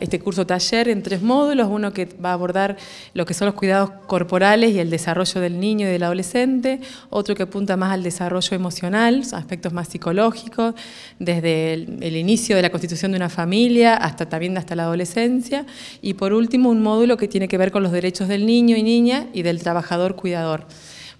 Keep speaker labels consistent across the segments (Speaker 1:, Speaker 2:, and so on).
Speaker 1: este curso taller en tres módulos, uno que va a abordar lo que son los cuidados corporales y el desarrollo del niño y del adolescente, otro que apunta más al desarrollo emocional, aspectos más psicológicos, desde el, inicio de la constitución de una familia hasta también hasta la adolescencia, y por último un módulo que tiene que ver con los derechos del niño y niña y del trabajador cuidador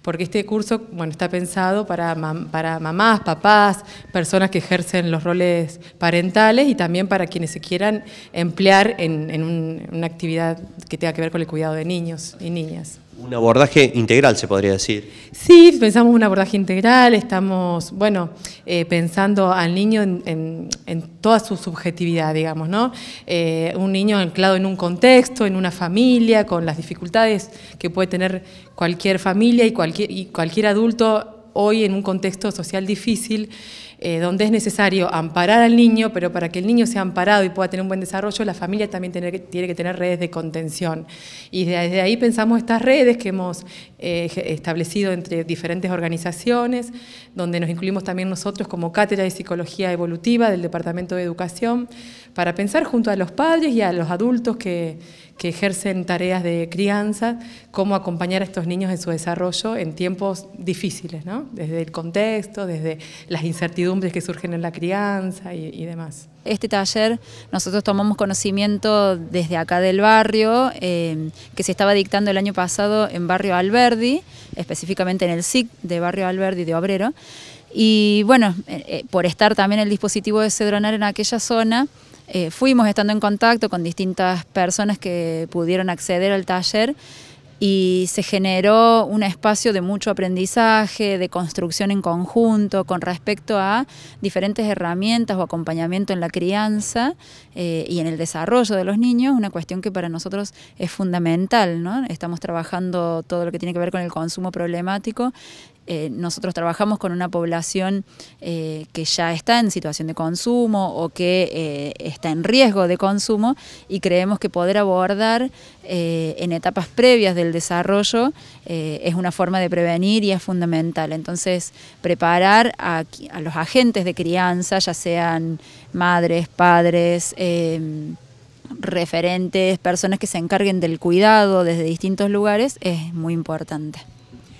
Speaker 1: porque este curso bueno, está pensado para, para mamás, papás, personas que ejercen los roles parentales y también para quienes se quieran emplear en, una actividad que tenga que ver con el cuidado de niños y niñas
Speaker 2: un abordaje integral, se podría decir.
Speaker 1: Sí, pensamos un abordaje integral, estamos, bueno, eh, pensando al niño en, toda su subjetividad, digamos, ¿no? Eh, un niño anclado en un contexto, en una familia, con las dificultades que puede tener cualquier familia y cualquier, y cualquier adulto hoy en un contexto social difícil, eh, donde es necesario amparar al niño, pero para que el niño sea amparado y pueda tener un buen desarrollo, la familia también tiene que, tener redes de contención. Y desde ahí pensamos estas redes que hemos eh, establecido entre diferentes organizaciones, donde nos incluimos también nosotros como Cátedra de Psicología Evolutiva del Departamento de Educación, para pensar junto a los padres y a los adultos que, ejercen tareas de crianza, cómo acompañar a estos niños en su desarrollo en tiempos difíciles, desde el contexto, desde las incertidumbres que surgen en la crianza y, demás.
Speaker 3: Este taller nosotros tomamos conocimiento desde acá del barrio, eh, que se estaba dictando el año pasado en Barrio Alberdi, específicamente en el SIC de Barrio Alberdi de Obrero. Y bueno, eh, eh, por estar también el dispositivo de Cedronar en aquella zona, fuimos estando en contacto con distintas personas que pudieron acceder al taller y se generó un espacio de mucho aprendizaje, de construcción en conjunto con respecto a diferentes herramientas o acompañamiento en la crianza eh, y en el desarrollo de los niños, una cuestión que para nosotros es fundamental. ¿no? Estamos trabajando todo lo que tiene que ver con el consumo problemático eh, nosotros trabajamos con una población eh, que ya está en situación de consumo o que eh, está en riesgo de consumo y creemos que poder abordar en etapas previas del desarrollo es una forma de prevenir y es fundamental. Entonces, preparar a los agentes de crianza, ya sean madres, padres, em, referentes, personas que se encarguen del cuidado desde distintos lugares, es muy importante.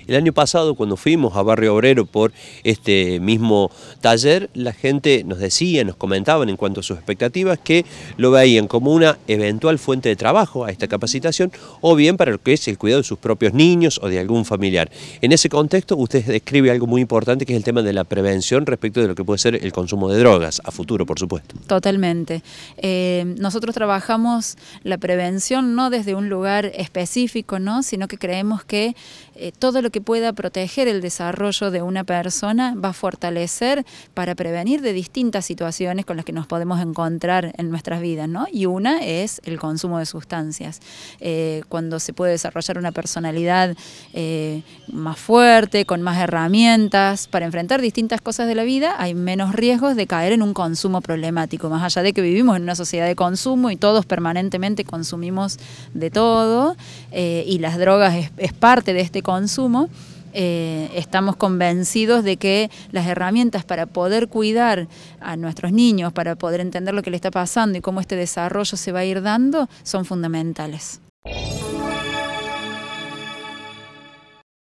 Speaker 2: El año pasado, cuando fuimos a Barrio Obrero por este mismo taller, la gente nos decía, nos comentaban en cuanto a sus expectativas que lo veían como una eventual fuente de trabajo a esta capacitación o bien para lo que es el cuidado de sus propios niños o de algún familiar. En ese contexto, usted describe algo muy importante que es el tema de la prevención respecto de lo que puede ser el consumo de drogas, a futuro, por supuesto.
Speaker 3: Totalmente. Eh, nosotros trabajamos la prevención no desde un lugar específico, ¿no? sino que creemos que eh, todo lo que que pueda proteger el desarrollo de una persona, va a fortalecer para prevenir de distintas situaciones con las que nos podemos encontrar en nuestras vidas, ¿no? Y una es el consumo de sustancias. Eh, cuando se puede desarrollar una personalidad eh, más fuerte, con más herramientas, para enfrentar distintas cosas de la vida, hay menos riesgos de caer en un consumo problemático, más allá de que vivimos en una sociedad de consumo y todos permanentemente consumimos de todo, eh, y las drogas es parte de este consumo, eh, estamos convencidos de que las herramientas para poder cuidar a nuestros niños, para poder entender lo que le está pasando y cómo este desarrollo se va a ir dando, son fundamentales.